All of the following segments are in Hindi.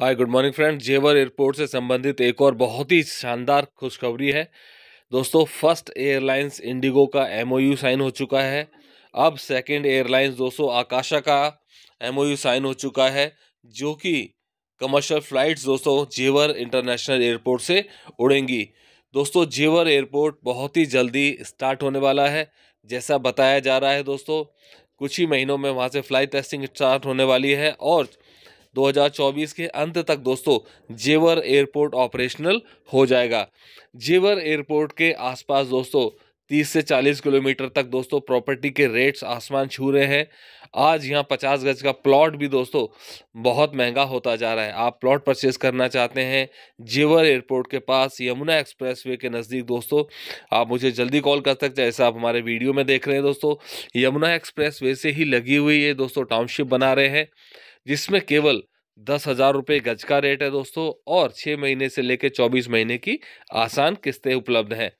हाय good morning friend Jewar airport से संबंधित एक और बहुत ही शानदार खुशखबरी है दोस्तों फर्स्ट एयरलाइंस इंडिगो का एमओयू साइन हो चुका है अब सेकंड एयरलाइंस दोस्तों आकाशा का एमओयू साइन हो चुका है जो कि कमर्शियल फ्लाइट्स दोस्तों जेवर इंटरनेशनल एयरपोर्ट से उड़ेंगी दोस्तों जेवर एयरपोर्ट बहुत ही जल्दी स्टार्ट होने वाला है जैसा बताया जा रहा है दोस्तों कुछ ही महीनों में वहाँ से फ्लाइट टेस्टिंग स्टार्ट होने वाली है और 2024 के अंत तक दोस्तों जेवर एयरपोर्ट ऑपरेशनल हो जाएगा जेवर एयरपोर्ट के आसपास दोस्तों 30 से 40 किलोमीटर तक दोस्तों प्रॉपर्टी के रेट्स आसमान छू रहे हैं आज यहाँ 50 गज का प्लॉट भी दोस्तों बहुत महंगा होता जा रहा है आप प्लॉट परचेज करना चाहते हैं जेवर एयरपोर्ट के पास यमुना एक्सप्रेसवे के नज़दीक दोस्तों आप मुझे जल्दी कॉल कर सकते हैं जैसा आप हमारे वीडियो में देख रहे हैं दोस्तों यमुना एक्सप्रेस से ही लगी हुई ये दोस्तों टाउनशिप बना रहे हैं जिसमें केवल दस हज़ार रुपये गज का रेट है दोस्तों और छः महीने से लेकर चौबीस महीने की आसान किस्तें उपलब्ध हैं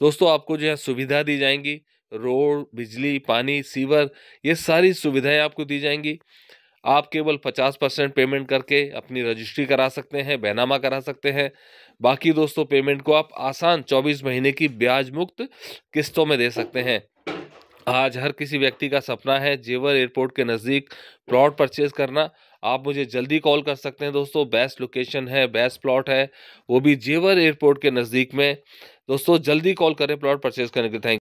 दोस्तों आपको जो है सुविधा दी जाएंगी रोड बिजली पानी सीवर ये सारी सुविधाएं आपको दी जाएंगी आप केवल पचास परसेंट पेमेंट करके अपनी रजिस्ट्री करा सकते हैं बैनामा करा सकते हैं बाकी दोस्तों पेमेंट को आप आसान चौबीस महीने की ब्याज मुक्त किस्तों में दे सकते हैं आज हर किसी व्यक्ति का सपना है जेवर एयरपोर्ट के नज़दीक प्लॉट परचेज करना आप मुझे जल्दी कॉल कर सकते हैं दोस्तों बेस्ट लोकेशन है बेस्ट प्लॉट है वो भी जेवर एयरपोर्ट के नज़दीक में दोस्तों जल्दी कॉल करें प्लॉट परचेज करने के थैंक